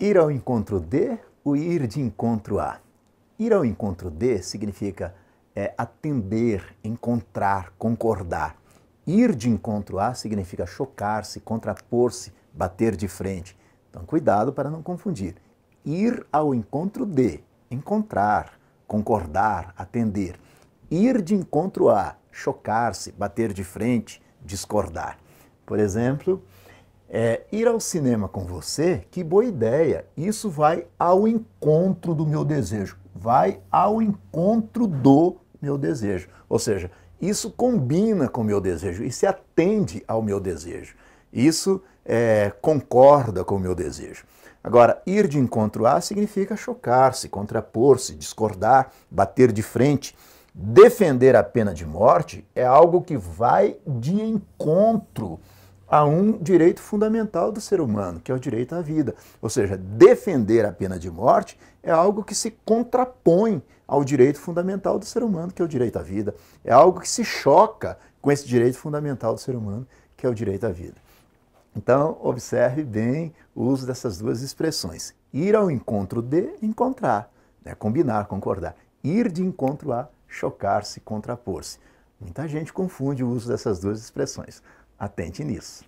ir ao encontro de ou ir de encontro a? Ir ao encontro de significa é, atender, encontrar, concordar. Ir de encontro a significa chocar-se, contrapor-se, bater de frente. Então, cuidado para não confundir. Ir ao encontro de, encontrar, concordar, atender. Ir de encontro a, chocar-se, bater de frente, discordar. Por exemplo, é, ir ao cinema com você, que boa ideia! Isso vai ao encontro do meu desejo, vai ao encontro do meu desejo. Ou seja, isso combina com o meu desejo, isso atende ao meu desejo, isso é, concorda com o meu desejo. Agora, ir de encontro a significa chocar-se, contrapor-se, discordar, bater de frente. Defender a pena de morte é algo que vai de encontro a um direito fundamental do ser humano, que é o direito à vida. Ou seja, defender a pena de morte é algo que se contrapõe ao direito fundamental do ser humano, que é o direito à vida. É algo que se choca com esse direito fundamental do ser humano, que é o direito à vida. Então, observe bem o uso dessas duas expressões. Ir ao encontro de encontrar, né? combinar, concordar. Ir de encontro a chocar-se, contrapor-se. Muita gente confunde o uso dessas duas expressões. Atente nisso.